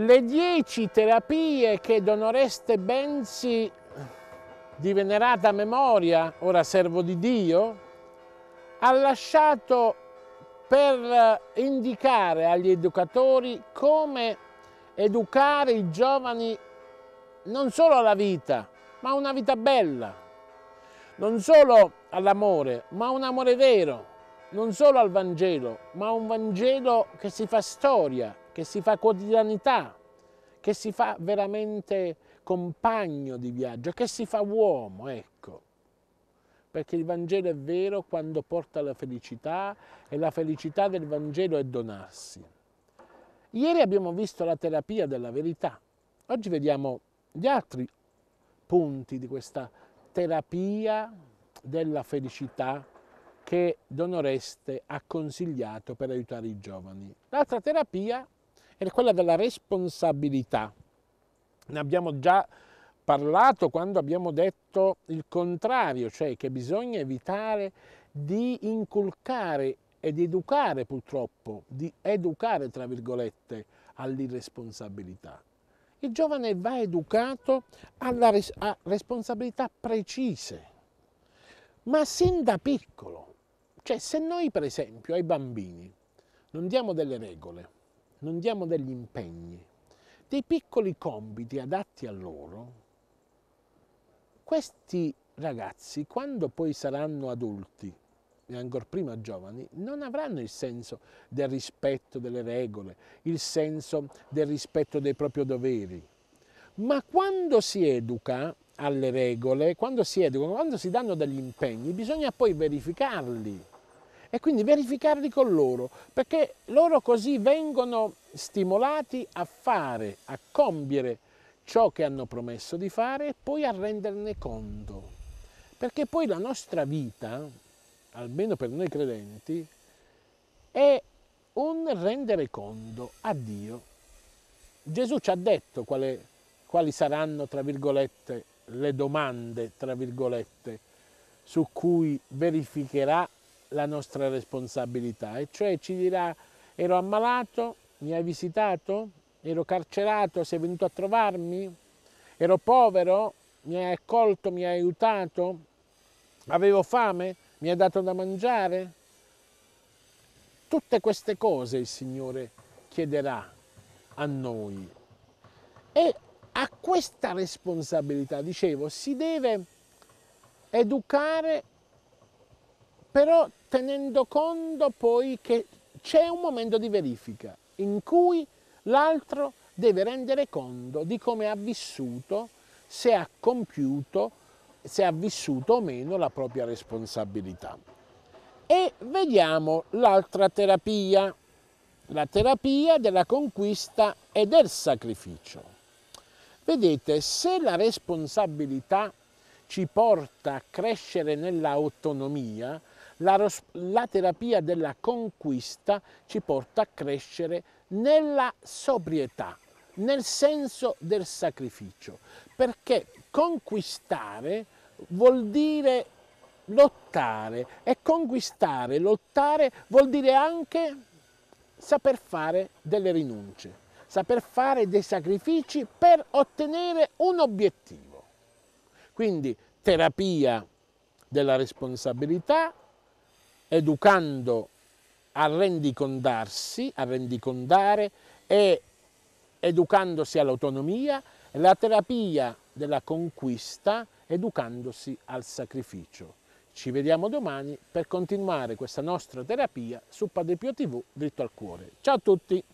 Le dieci terapie che Don Oreste Benzi, di venerata memoria, ora servo di Dio, ha lasciato per indicare agli educatori come educare i giovani non solo alla vita, ma a una vita bella, non solo all'amore, ma un amore vero, non solo al Vangelo, ma a un Vangelo che si fa storia, che si fa quotidianità, che si fa veramente compagno di viaggio, che si fa uomo, ecco. Perché il Vangelo è vero quando porta la felicità e la felicità del Vangelo è donarsi. Ieri abbiamo visto la terapia della verità, oggi vediamo gli altri punti di questa terapia della felicità che Don Oreste ha consigliato per aiutare i giovani. L'altra terapia è quella della responsabilità. Ne abbiamo già parlato quando abbiamo detto il contrario, cioè che bisogna evitare di inculcare ed educare purtroppo, di educare tra virgolette all'irresponsabilità. Il giovane va educato alla res a responsabilità precise, ma sin da piccolo. Cioè se noi per esempio ai bambini non diamo delle regole, non diamo degli impegni, dei piccoli compiti adatti a loro, questi ragazzi, quando poi saranno adulti, e ancor prima giovani, non avranno il senso del rispetto delle regole, il senso del rispetto dei propri doveri. Ma quando si educa alle regole, quando si educano, quando si danno degli impegni, bisogna poi verificarli e quindi verificarli con loro, perché loro così vengono stimolati a fare, a compiere ciò che hanno promesso di fare e poi a renderne conto. Perché poi la nostra vita, almeno per noi credenti, è un rendere conto a Dio. Gesù ci ha detto quali, quali saranno, tra virgolette, le domande, tra virgolette, su cui verificherà la nostra responsabilità, e cioè ci dirà ero ammalato, mi hai visitato, ero carcerato, sei venuto a trovarmi, ero povero, mi hai accolto, mi hai aiutato, avevo fame, mi hai dato da mangiare. Tutte queste cose il Signore chiederà a noi. E a questa responsabilità, dicevo, si deve educare però tenendo conto poi che c'è un momento di verifica in cui l'altro deve rendere conto di come ha vissuto, se ha compiuto, se ha vissuto o meno la propria responsabilità. E vediamo l'altra terapia, la terapia della conquista e del sacrificio. Vedete, se la responsabilità ci porta a crescere nell'autonomia, la, la terapia della conquista ci porta a crescere nella sobrietà, nel senso del sacrificio, perché conquistare vuol dire lottare e conquistare, lottare vuol dire anche saper fare delle rinunce, saper fare dei sacrifici per ottenere un obiettivo. Quindi terapia della responsabilità educando a rendicondarsi, a rendicondare e educandosi all'autonomia, la terapia della conquista educandosi al sacrificio. Ci vediamo domani per continuare questa nostra terapia su Padre Pio TV Dritto al Cuore. Ciao a tutti!